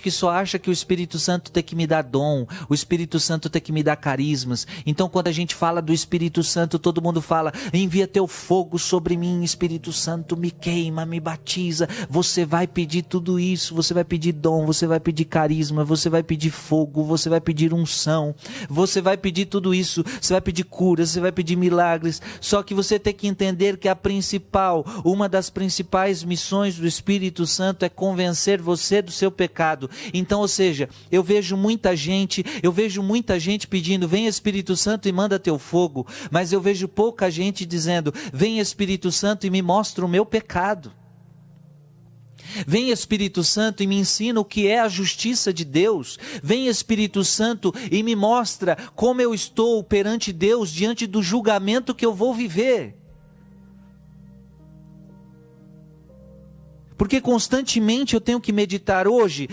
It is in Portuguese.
que só acha que o Espírito Santo tem que me dar dom, o Espírito Santo tem que me dar carismas. Então, quando a gente fala do Espírito Santo, todo mundo fala: envia teu fogo sobre mim, Espírito Santo, me queima, me batiza. Você vai pedir tudo isso, você vai pedir dom, você vai pedir carisma, você vai pedir fogo, você vai pedir unção, você vai pedir tudo isso, você vai pedir curas, você vai pedir milagres. Só que você tem que entender que a principal, uma das principais missões do Espírito Santo é convencer você do seu pecado então, ou seja, eu vejo muita gente, eu vejo muita gente pedindo, vem Espírito Santo e manda teu fogo, mas eu vejo pouca gente dizendo, vem Espírito Santo e me mostra o meu pecado. Vem Espírito Santo e me ensina o que é a justiça de Deus. Vem Espírito Santo e me mostra como eu estou perante Deus diante do julgamento que eu vou viver. Porque constantemente eu tenho que meditar hoje.